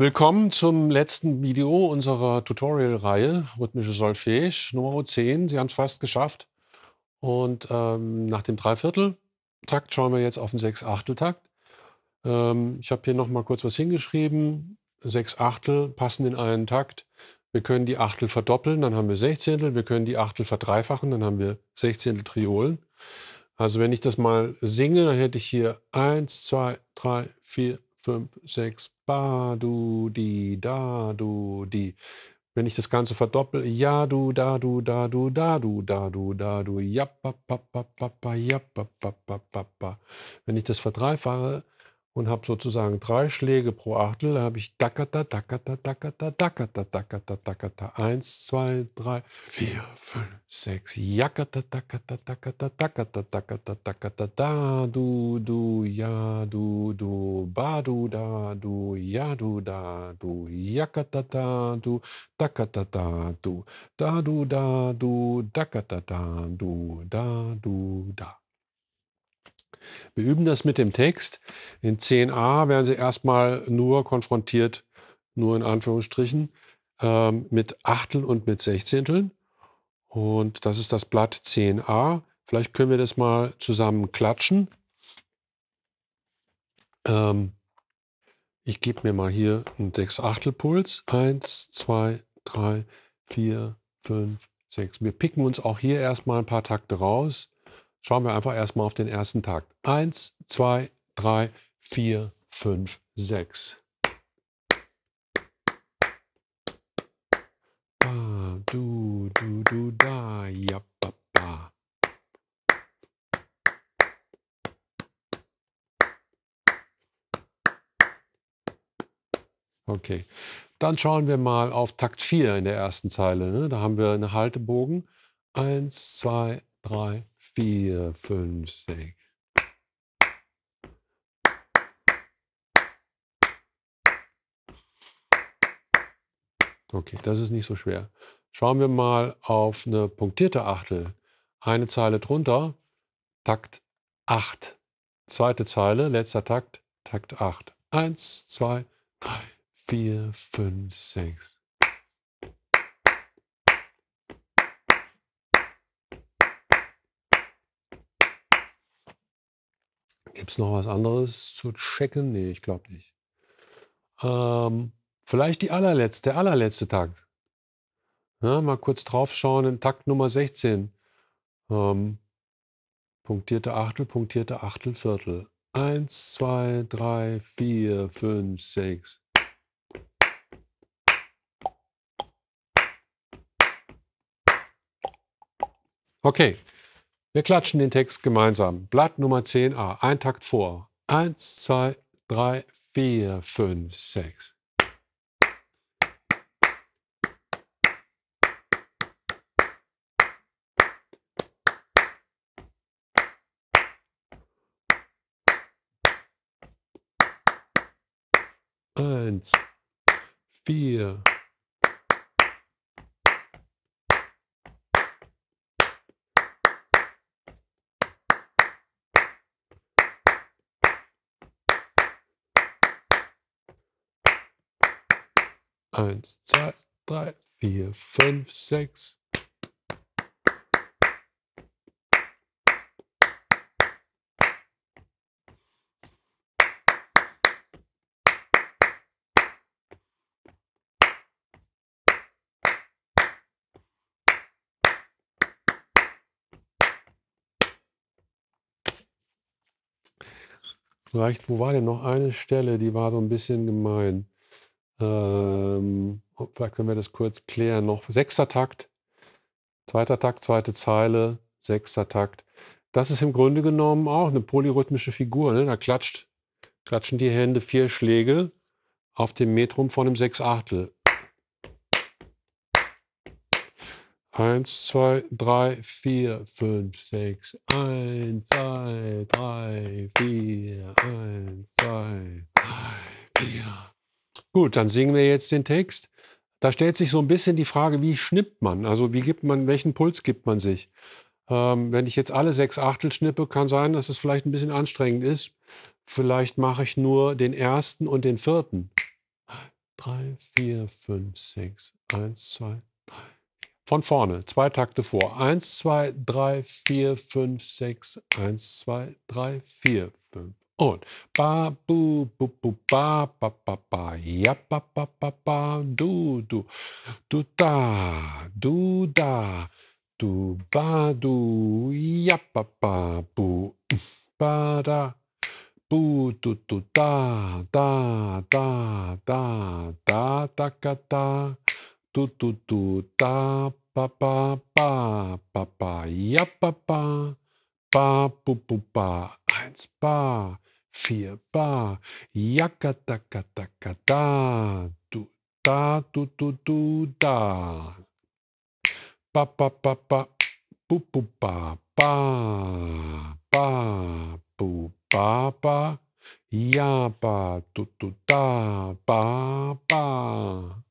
Willkommen zum letzten Video unserer Tutorial-Reihe Rhythmische Solfège Nummer 10. Sie haben es fast geschafft. Und ähm, nach dem Dreivierteltakt schauen wir jetzt auf den Sechsachteltakt. Ähm, ich habe hier noch mal kurz was hingeschrieben. Sechs Achtel passen in einen Takt. Wir können die Achtel verdoppeln, dann haben wir Sechzehntel. Wir können die Achtel verdreifachen, dann haben wir Sechzehntel Triolen. Also wenn ich das mal singe, dann hätte ich hier 1, 2, 3, 4, fünf, sechs, ba, du, di, da, du, di. Wenn ich das Ganze verdoppel, ja, du, da, du, da, du, da, du, da, du, da, du, ja, pa, pa, pa, pa, pa, ja, pa, pa, pa, pa, pa. Wenn ich das verdreifache, und habe sozusagen drei Schläge pro Achtel. Da habe ich dackata, dackata, dackata, dackata, dackata, dackata. Eins, zwei, drei, vier, fünf, sechs. Jackata, dackata, dackata, dackata, dackata, dackata, da, du, du, ja, du, du, ba, du, da, du, ja, du, da, du, jackata, da, du, dackata, da, du, da, du, da, du, dackata, da, du, da, du, da. Wir üben das mit dem Text. In 10a werden Sie erstmal nur konfrontiert, nur in Anführungsstrichen, ähm, mit Achteln und mit Sechzehnteln. Und das ist das Blatt 10a. Vielleicht können wir das mal zusammen klatschen. Ähm, ich gebe mir mal hier einen sechs Achtel Puls. Eins, zwei, drei, vier, fünf, sechs. Wir picken uns auch hier erstmal ein paar Takte raus. Schauen wir einfach erstmal auf den ersten Takt. Eins, zwei, drei, vier, fünf, sechs. Ba, du, du, du, da, ja, ba, ba. Okay, dann schauen wir mal auf Takt 4 in der ersten Zeile. Ne? Da haben wir einen Haltebogen. Eins, zwei, drei, vier, fünf, sechs. Okay, das ist nicht so schwer. Schauen wir mal auf eine punktierte Achtel. Eine Zeile drunter, Takt 8. Zweite Zeile, letzter Takt, Takt 8. 1, 2, 3, 4, 5, 6. Gibt es noch was anderes zu checken? Nee, ich glaube nicht. Ähm, vielleicht die allerletzte, der allerletzte Takt. Ja, mal kurz draufschauen in Takt Nummer 16. Ähm, punktierte Achtel, punktierte Achtel, Viertel. Eins, zwei, drei, vier, fünf, sechs. Okay, wir klatschen den Text gemeinsam. Blatt Nummer 10a, ein Takt vor. Eins, zwei, drei, vier, fünf, sechs. Eins, vier, Eins, zwei, drei, vier, fünf, sechs. Vielleicht, wo war denn noch eine Stelle, die war so ein bisschen gemein. Ähm, vielleicht können wir das kurz klären noch. Sechster Takt, zweiter Takt, zweite Zeile, sechster Takt. Das ist im Grunde genommen auch eine polyrhythmische Figur. Ne? Da klatscht, klatschen die Hände vier Schläge auf dem Metrum von einem Sechsachtel. Eins, zwei, drei, vier, fünf, sechs. Eins, zwei, drei, vier. Eins, zwei, drei, vier. Gut, dann singen wir jetzt den Text. Da stellt sich so ein bisschen die Frage, wie schnippt man? Also wie gibt man, welchen Puls gibt man sich? Ähm, wenn ich jetzt alle sechs Achtel schnippe, kann sein, dass es vielleicht ein bisschen anstrengend ist. Vielleicht mache ich nur den ersten und den vierten. Drei, vier, fünf, sechs, eins, zwei, drei. Von vorne, zwei Takte vor. Eins, zwei, drei, vier, fünf, sechs, eins, zwei, drei, vier, fünf. Und ba bu bu bu ba ba ba ba ja ba ba ba ba du du du da du da du ba du ja ba ba bu ba da bu du du da da da da da da ka da du du du da ba ba ba ba ba ja ba ba ba bu bu ba eins ba 4 Bar. Yakatakatakata. Du, da, du, du, du, da. Pa, pa, pa, ba. Bu, bu, ba, ba. Ba, bu, ba, ba. Ja, ba, du, du, da, ba, ba.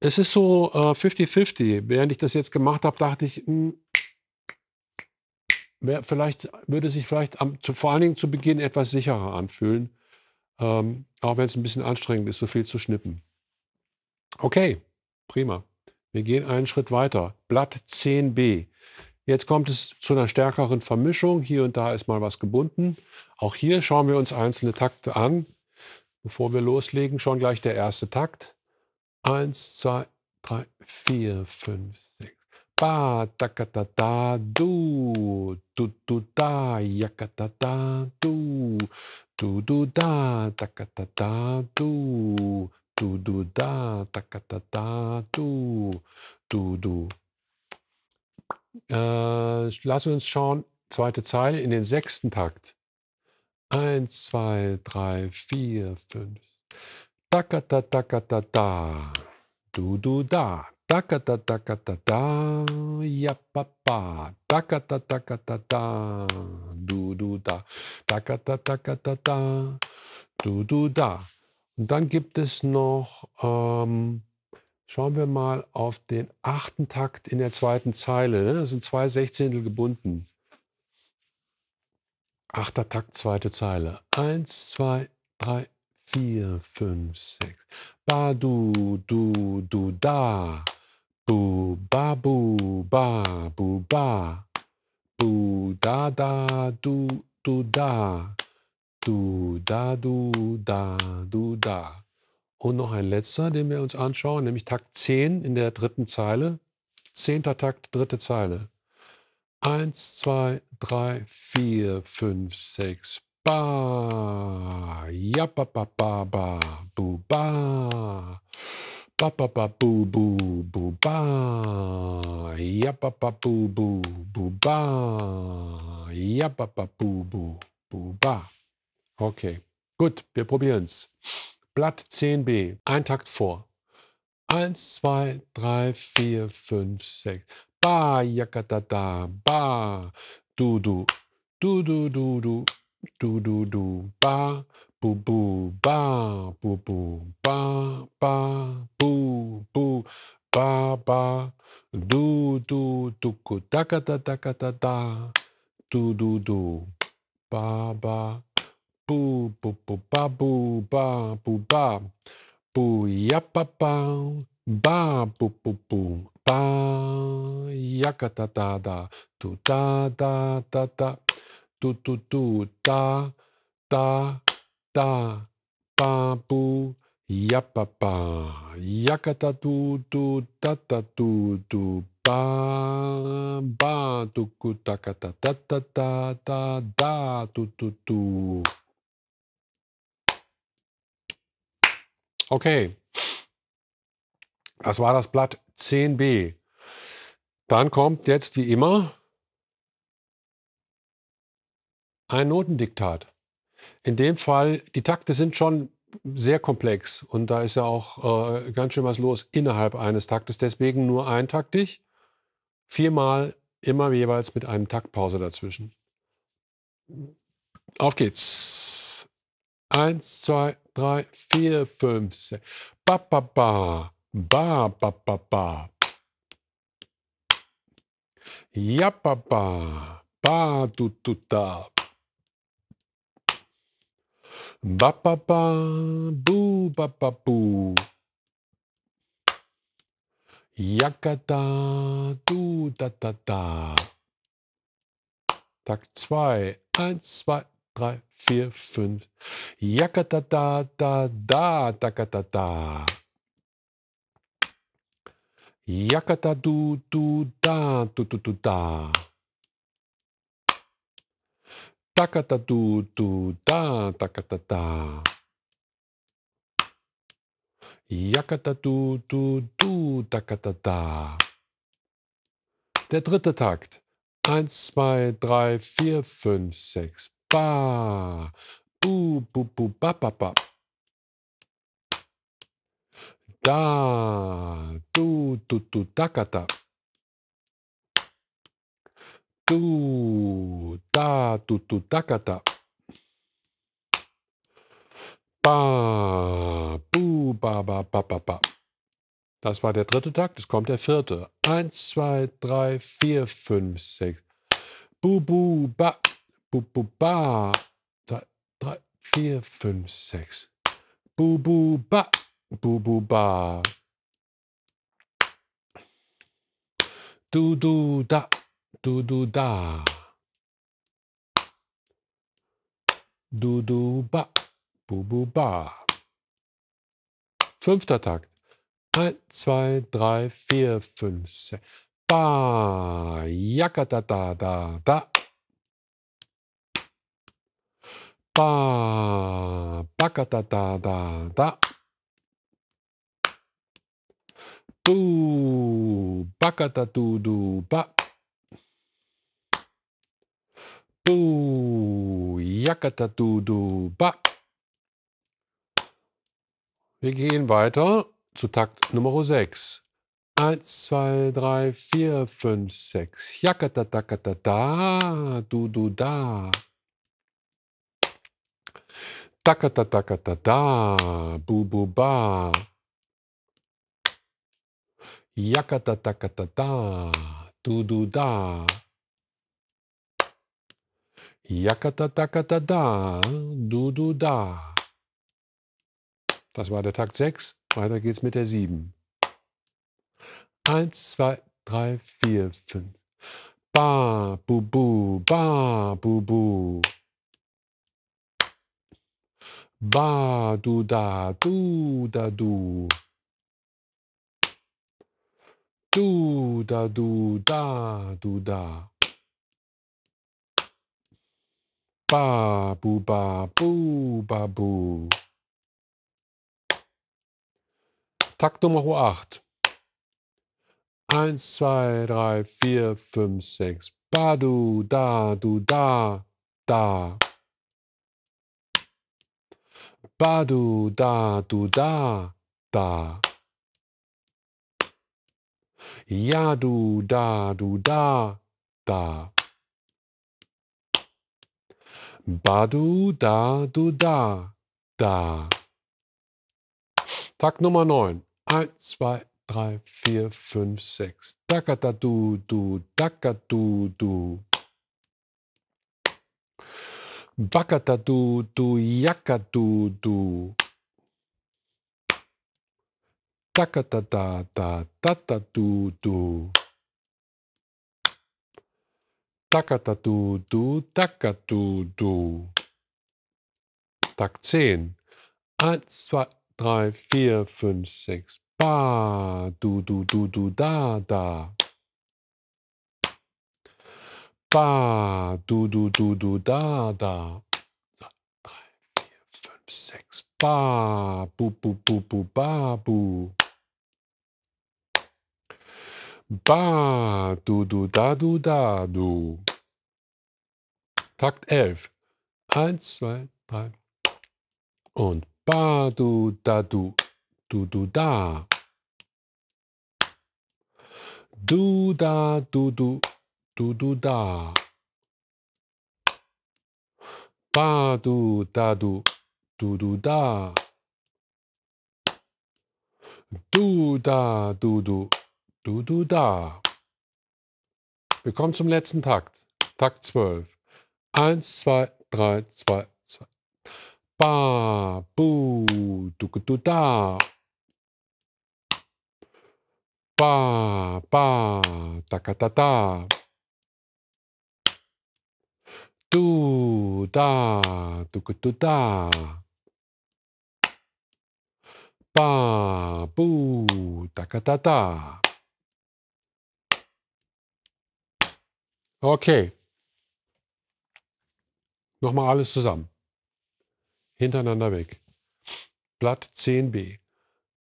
Es ist so 50-50. Äh, Während ich das jetzt gemacht habe, dachte ich, mh, hm, vielleicht, würde sich vielleicht am, zu, vor allen Dingen zu Beginn etwas sicherer anfühlen, ähm, auch wenn es ein bisschen anstrengend ist, so viel zu schnippen. Okay, prima. Wir gehen einen Schritt weiter. Blatt 10b. Jetzt kommt es zu einer stärkeren Vermischung. Hier und da ist mal was gebunden. Auch hier schauen wir uns einzelne Takte an. Bevor wir loslegen, schon gleich der erste Takt. Eins, zwei, drei, vier, fünf, ba takata da du du du da yakata da du du du da takata da du du du da takata da du du du äh, lass uns schauen zweite Zeile in den sechsten Takt eins zwei drei vier fünf takata takata da du du da Takata takata da, ja papa. Takata takata da, du du da. Takata da da, du du da. Und dann gibt es noch, ähm, schauen wir mal auf den achten Takt in der zweiten Zeile. Ne? Das sind zwei Sechzehntel gebunden. Achter Takt, zweite Zeile. Eins, zwei, drei, vier, fünf, sechs. Ba, du, du, du, da. Bu ba bu ba bu ba. Bu da da du du da. Du da du da du da. Und noch ein letzter, den wir uns anschauen, nämlich Takt 10 in der dritten Zeile. Zehnter Takt, dritte Zeile. Eins, zwei, drei, vier, fünf, sechs. Ba, ja, ba, ba, ba, ba, bu, ba. Ba ba ba bu bu bu ba. Ja ba ba bu bu bu ba. Ja ba ba bu bu bu ba. Okay, gut, wir probieren's. Blatt 10b, ein Takt vor. 1, 2, 3, 4, 5, 6. Ba, yakatata, ba, du, du, du, du, du, du, du, du, du, ba, boo boo ba boo boo ba ba boo boo ba ba do do do ko da ka da da ka da da do do do ba ba boo boo boo ba boo ba boo ba boo ya ba ba ba boo boo boo ba ya ka da da da do da da da da do do do da da da, ba, bu, Japapa, yakata du du tata du du ba ba du ku takata da, ta ta ta da du du du. Okay, das war das Blatt 10b. Dann kommt jetzt wie immer ein Notendiktat. In dem Fall, die Takte sind schon sehr komplex und da ist ja auch äh, ganz schön was los innerhalb eines Taktes. Deswegen nur eintaktig, viermal immer jeweils mit einem Taktpause dazwischen. Auf geht's. Eins, zwei, drei, vier, fünf, sechs. Ba, ba, ba. Ba, ba, ba, ba. Ja, ba, ba. Ba, du, du, da. Ba, ba, ba, bu, ba, ba, bu. Jakada, du, da, da, da. Tag 2, 1, 2, 3, 4, 5. Jakada, da, da, da, da, da, da. Jakada, du, du, da, du, du, du, da. Takata du du da, takata da. Jakata du du du, takata da. Der dritte Takt. Eins, zwei, drei, vier, fünf, sechs. Ba. Bu bu bu ba ba ba. Da. Du du du takata. Da. Du, da, du, du, dakata. Ba, bu, ba, ba, ba, ba, ba. Das war der dritte Takt, es kommt der vierte. Eins, zwei, drei, vier, fünf, sechs. Bu, bu, ba, bu, bu, ba. Drei, drei, vier, fünf, sechs. Bu, bu, ba, bu, bu, ba. Du, du, da. Du du da. Du du ba. Bu bu ba. Fünfter Takt. Eins, zwei, drei, vier, fünf, sechs. Ba. Yakata da da da. Ba. Bakata da da da. Bu. Bakata du du ba. Du, Jakata, du, du, ba. Wir gehen weiter zu Takt Nummer 6. 1, 2, 3, 4, 5, 6. Jakata, takata, da, du, du, da. Takata, takata, da, bu, bu, ba. Jakata, takata, da, du, du, da. Jakatatakatada, du du da. Das war der Takt 6. Weiter geht's mit der 7. 1, 2, 3, 4, 5. Ba, bu, bu, ba, bu, bu. Ba, du, da, du, da, du. Du, da, du, da, du, da. ba, bu, ba, bu, ba, bu. Takt Nummer 8. 1, 2, 3, 4, 5, 6. Ba, du, da, du, da, da. Ba, du, da, du, da, da. Ja, du, da, du, da, da. Badu, da, du, da, da. Takt Nummer 9. 1, 2, 3, 4, 5, 6. Dakata, du, du, daka, du, du. Bakata, du, du, jaka, du, du. Takata, da, da, da, da, du, du. Takatadu, du, takatu, du. Tag 10. 1, 2, 3, 4, 5, 6. Ba, du, du, du, du, da, da. Ba, du, du, du, du, da, da. 3, 4, 5, 6. Ba, bu, bu, bu, bu, ba, bu. Ba, du, du, da, du, da, du. Takt 11. Eins, zwei, drei. Und ba, du, da, du, du, du, da. Du, da, du, du, du, du, da. Ba, du, da, du, du, du, da. Du, da, du, du, Du, du, da. Wir kommen zum letzten Takt. Takt 12. 1, 2, 3, 2, 2. Ba, bu, du, du, da. Ba, ba, da, da, da. Du, da, du, du, da. Ba, bu, da, da, da. Okay. Nochmal alles zusammen. Hintereinander weg. Blatt 10b.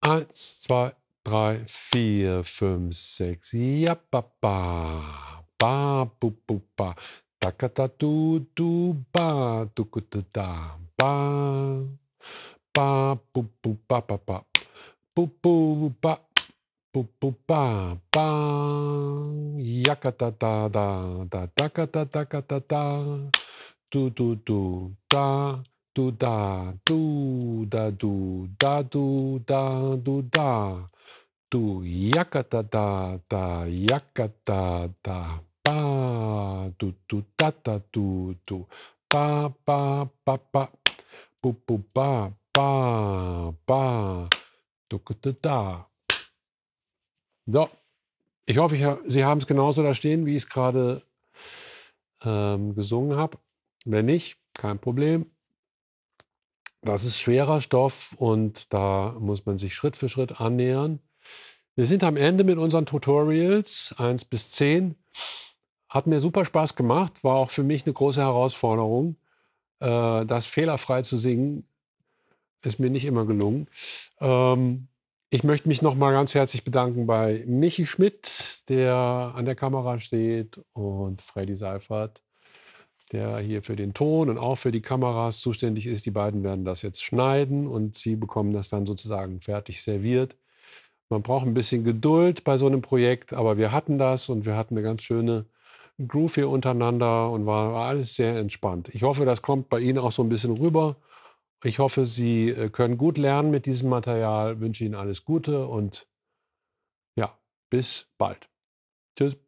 1, 2, 3, 4, 5, 6. Ja, papa. ba. Ba, bu, bu, ba. Takata, du, du, ba. Du, du, da. Ba. Ba, bu, bu, ba, ba, ba. Bu, bu, ba. Boop, boop, ba, ba, yaka da da da da da da da da da da da do do do da do da do da do da do da do da do yaka da da da yaka da da ba do do da da do do ba ba ba ba boop boop ba ba ba do da da So, ich hoffe, ich Sie haben es genauso da stehen, wie ich es gerade ähm, gesungen habe. Wenn nicht, kein Problem. Das ist schwerer Stoff und da muss man sich Schritt für Schritt annähern. Wir sind am Ende mit unseren Tutorials 1 bis 10. Hat mir super Spaß gemacht, war auch für mich eine große Herausforderung. Äh, das fehlerfrei zu singen, ist mir nicht immer gelungen. Ähm, ich möchte mich nochmal ganz herzlich bedanken bei Michi Schmidt, der an der Kamera steht, und Freddy Seifert, der hier für den Ton und auch für die Kameras zuständig ist. Die beiden werden das jetzt schneiden und sie bekommen das dann sozusagen fertig serviert. Man braucht ein bisschen Geduld bei so einem Projekt, aber wir hatten das und wir hatten eine ganz schöne Groove hier untereinander und war, war alles sehr entspannt. Ich hoffe, das kommt bei Ihnen auch so ein bisschen rüber. Ich hoffe, Sie äh, können gut lernen mit diesem Material. Ich wünsche Ihnen alles Gute und ja, bis bald. Tschüss.